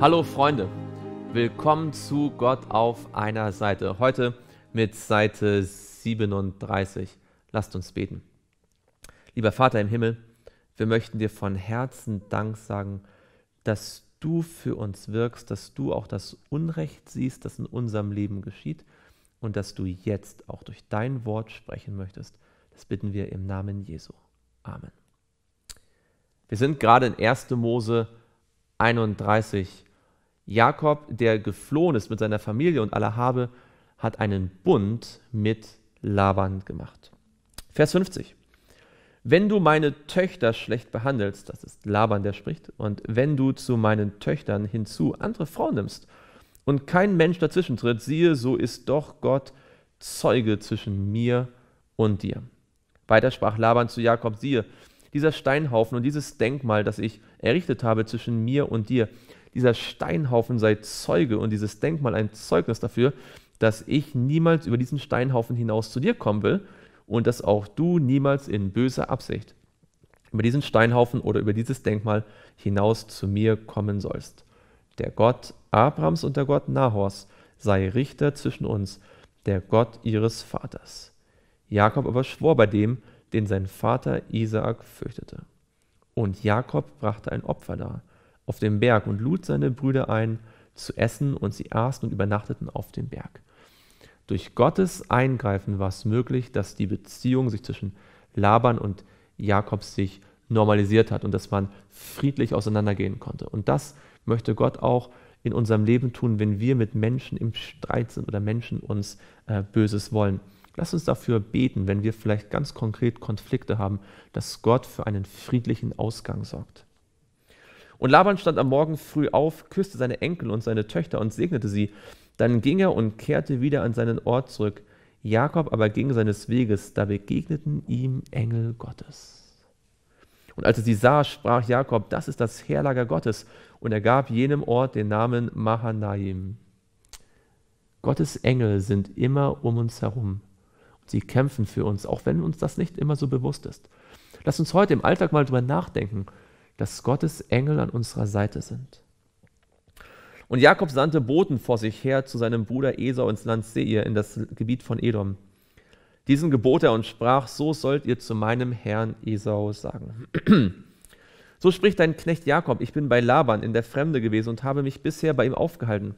Hallo Freunde, willkommen zu Gott auf einer Seite. Heute mit Seite 37. Lasst uns beten. Lieber Vater im Himmel, wir möchten dir von Herzen Dank sagen, dass du für uns wirkst, dass du auch das Unrecht siehst, das in unserem Leben geschieht und dass du jetzt auch durch dein Wort sprechen möchtest. Das bitten wir im Namen Jesu. Amen. Wir sind gerade in 1. Mose 31 Jakob, der geflohen ist mit seiner Familie und aller Habe, hat einen Bund mit Laban gemacht. Vers 50. Wenn du meine Töchter schlecht behandelst, das ist Laban, der spricht, und wenn du zu meinen Töchtern hinzu andere Frauen nimmst und kein Mensch dazwischen tritt, siehe, so ist doch Gott Zeuge zwischen mir und dir. Weiter sprach Laban zu Jakob, siehe, dieser Steinhaufen und dieses Denkmal, das ich errichtet habe zwischen mir und dir, dieser Steinhaufen sei Zeuge und dieses Denkmal ein Zeugnis dafür, dass ich niemals über diesen Steinhaufen hinaus zu dir kommen will und dass auch du niemals in böser Absicht über diesen Steinhaufen oder über dieses Denkmal hinaus zu mir kommen sollst. Der Gott Abrams und der Gott Nahors sei Richter zwischen uns, der Gott ihres Vaters. Jakob aber schwor bei dem, den sein Vater Isaak fürchtete. Und Jakob brachte ein Opfer dar, auf dem Berg und lud seine Brüder ein, zu essen, und sie aßen und übernachteten auf dem Berg. Durch Gottes Eingreifen war es möglich, dass die Beziehung sich zwischen Laban und Jakob sich normalisiert hat und dass man friedlich auseinandergehen konnte. Und das möchte Gott auch in unserem Leben tun, wenn wir mit Menschen im Streit sind oder Menschen uns äh, Böses wollen. Lass uns dafür beten, wenn wir vielleicht ganz konkret Konflikte haben, dass Gott für einen friedlichen Ausgang sorgt. Und Laban stand am Morgen früh auf, küsste seine Enkel und seine Töchter und segnete sie. Dann ging er und kehrte wieder an seinen Ort zurück. Jakob aber ging seines Weges, da begegneten ihm Engel Gottes. Und als er sie sah, sprach Jakob, das ist das Heerlager Gottes. Und er gab jenem Ort den Namen Mahanaim. Gottes Engel sind immer um uns herum. Und sie kämpfen für uns, auch wenn uns das nicht immer so bewusst ist. Lass uns heute im Alltag mal drüber nachdenken dass Gottes Engel an unserer Seite sind. Und Jakob sandte Boten vor sich her zu seinem Bruder Esau ins Land Seir, in das Gebiet von Edom. Diesen gebot er und sprach, so sollt ihr zu meinem Herrn Esau sagen. so spricht dein Knecht Jakob, ich bin bei Laban in der Fremde gewesen und habe mich bisher bei ihm aufgehalten.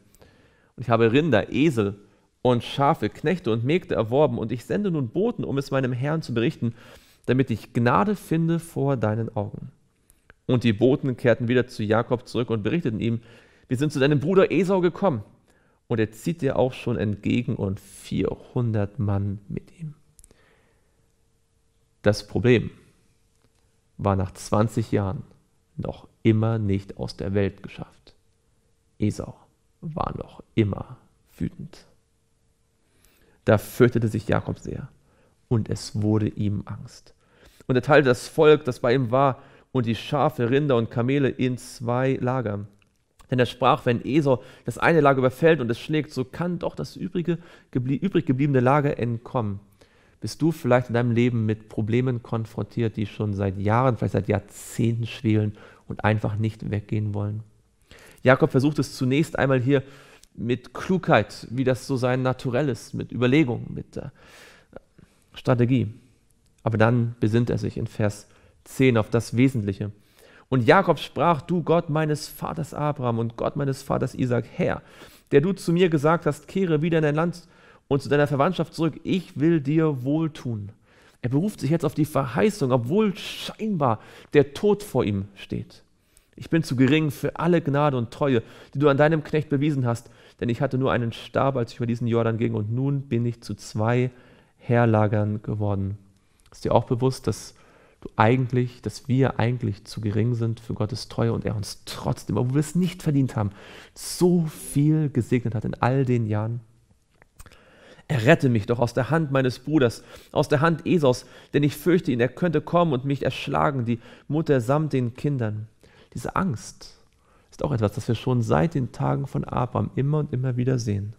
Und ich habe Rinder, Esel und Schafe, Knechte und Mägde erworben, und ich sende nun Boten, um es meinem Herrn zu berichten, damit ich Gnade finde vor deinen Augen. Und die Boten kehrten wieder zu Jakob zurück und berichteten ihm, wir sind zu deinem Bruder Esau gekommen. Und er zieht dir auch schon entgegen und 400 Mann mit ihm. Das Problem war nach 20 Jahren noch immer nicht aus der Welt geschafft. Esau war noch immer wütend. Da fürchtete sich Jakob sehr und es wurde ihm Angst. Und er teilte das Volk, das bei ihm war, und die Schafe, Rinder und Kamele in zwei Lager. Denn er sprach, wenn Esau das eine Lager überfällt und es schlägt, so kann doch das übrige, übrig gebliebene Lager entkommen. Bist du vielleicht in deinem Leben mit Problemen konfrontiert, die schon seit Jahren, vielleicht seit Jahrzehnten schwelen und einfach nicht weggehen wollen? Jakob versucht es zunächst einmal hier mit Klugheit, wie das so sein Naturell ist, mit Überlegung, mit äh, Strategie. Aber dann besinnt er sich in Vers 10 auf das Wesentliche. Und Jakob sprach, du Gott meines Vaters Abraham und Gott meines Vaters Isaac, Herr, der du zu mir gesagt hast, kehre wieder in dein Land und zu deiner Verwandtschaft zurück, ich will dir wohltun. Er beruft sich jetzt auf die Verheißung, obwohl scheinbar der Tod vor ihm steht. Ich bin zu gering für alle Gnade und Treue, die du an deinem Knecht bewiesen hast, denn ich hatte nur einen Stab, als ich über diesen Jordan ging, und nun bin ich zu zwei Herrlagern geworden. Ist dir auch bewusst, dass du eigentlich, dass wir eigentlich zu gering sind für Gottes Treue und er uns trotzdem, obwohl wir es nicht verdient haben, so viel gesegnet hat in all den Jahren. Errette mich doch aus der Hand meines Bruders, aus der Hand Esaus, denn ich fürchte ihn, er könnte kommen und mich erschlagen, die Mutter samt den Kindern. Diese Angst ist auch etwas, das wir schon seit den Tagen von Abraham immer und immer wieder sehen.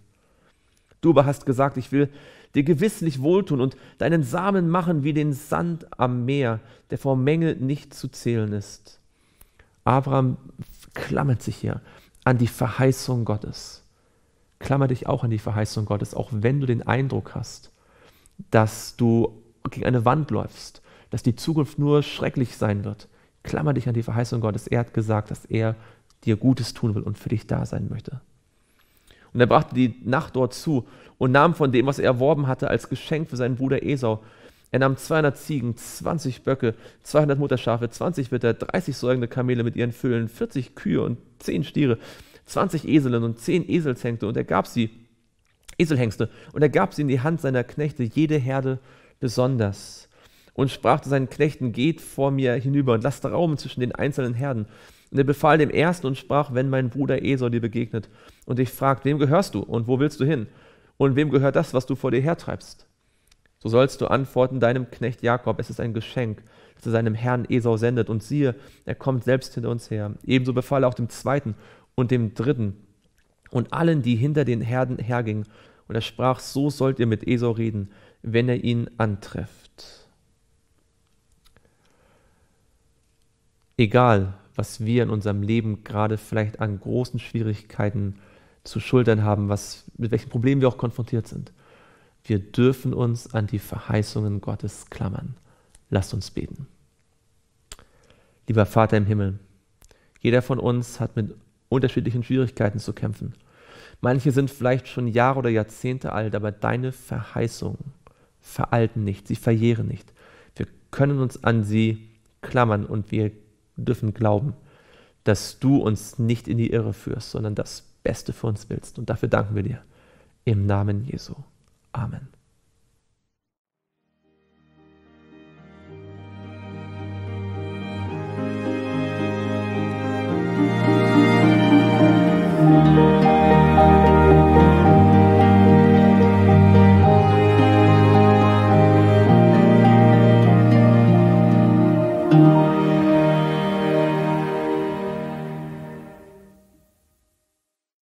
Du aber hast gesagt, ich will dir gewisslich wohltun und deinen Samen machen wie den Sand am Meer, der vor Menge nicht zu zählen ist. Abraham klammert sich hier an die Verheißung Gottes. Klammer dich auch an die Verheißung Gottes, auch wenn du den Eindruck hast, dass du gegen eine Wand läufst, dass die Zukunft nur schrecklich sein wird. Klammer dich an die Verheißung Gottes. Er hat gesagt, dass er dir Gutes tun will und für dich da sein möchte. Und er brachte die Nacht dort zu und nahm von dem, was er erworben hatte, als Geschenk für seinen Bruder Esau. Er nahm 200 Ziegen, 20 Böcke, 200 Mutterschafe, 20 Witter, 30 säugende Kamele mit ihren Füllen, 40 Kühe und 10 Stiere, 20 Eseln und 10 Eselshengste und er gab sie, Eselhengste, und er gab sie in die Hand seiner Knechte, jede Herde besonders. Und sprach zu seinen Knechten, geht vor mir hinüber und lasst Raum zwischen den einzelnen Herden und er befahl dem Ersten und sprach, wenn mein Bruder Esau dir begegnet und dich fragt, wem gehörst du und wo willst du hin? Und wem gehört das, was du vor dir hertreibst? So sollst du antworten deinem Knecht Jakob, es ist ein Geschenk, das er seinem Herrn Esau sendet. Und siehe, er kommt selbst hinter uns her. Ebenso befahl er auch dem Zweiten und dem Dritten und allen, die hinter den Herden hergingen. Und er sprach, so sollt ihr mit Esau reden, wenn er ihn antrefft. Egal, was wir in unserem Leben gerade vielleicht an großen Schwierigkeiten zu schultern haben, was, mit welchen Problemen wir auch konfrontiert sind. Wir dürfen uns an die Verheißungen Gottes klammern. Lasst uns beten. Lieber Vater im Himmel, jeder von uns hat mit unterschiedlichen Schwierigkeiten zu kämpfen. Manche sind vielleicht schon Jahre oder Jahrzehnte alt, aber deine Verheißungen veralten nicht, sie verjähren nicht. Wir können uns an sie klammern und wir dürfen glauben, dass du uns nicht in die Irre führst, sondern das Beste für uns willst. Und dafür danken wir dir. Im Namen Jesu. Amen.